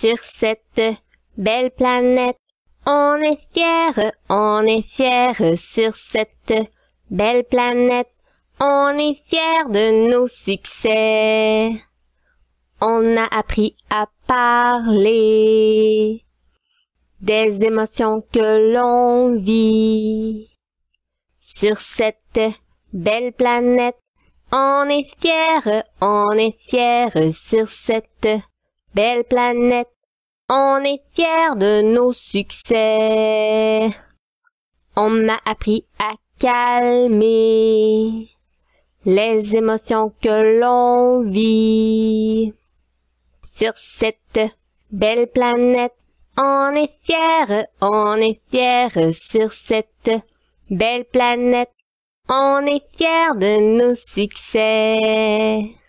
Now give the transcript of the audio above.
sur cette belle planète. On est fiers, on est fiers sur cette belle planète. On est fiers de nos succès. On a appris à parler des émotions que l'on vit. Sur cette belle planète, on est fiers, on est fiers sur cette Belle planète, on est fier de nos succès. On m'a appris à calmer les émotions que l'on vit. Sur cette belle planète, on est fier, on est fier. sur cette belle planète. On est fier de nos succès.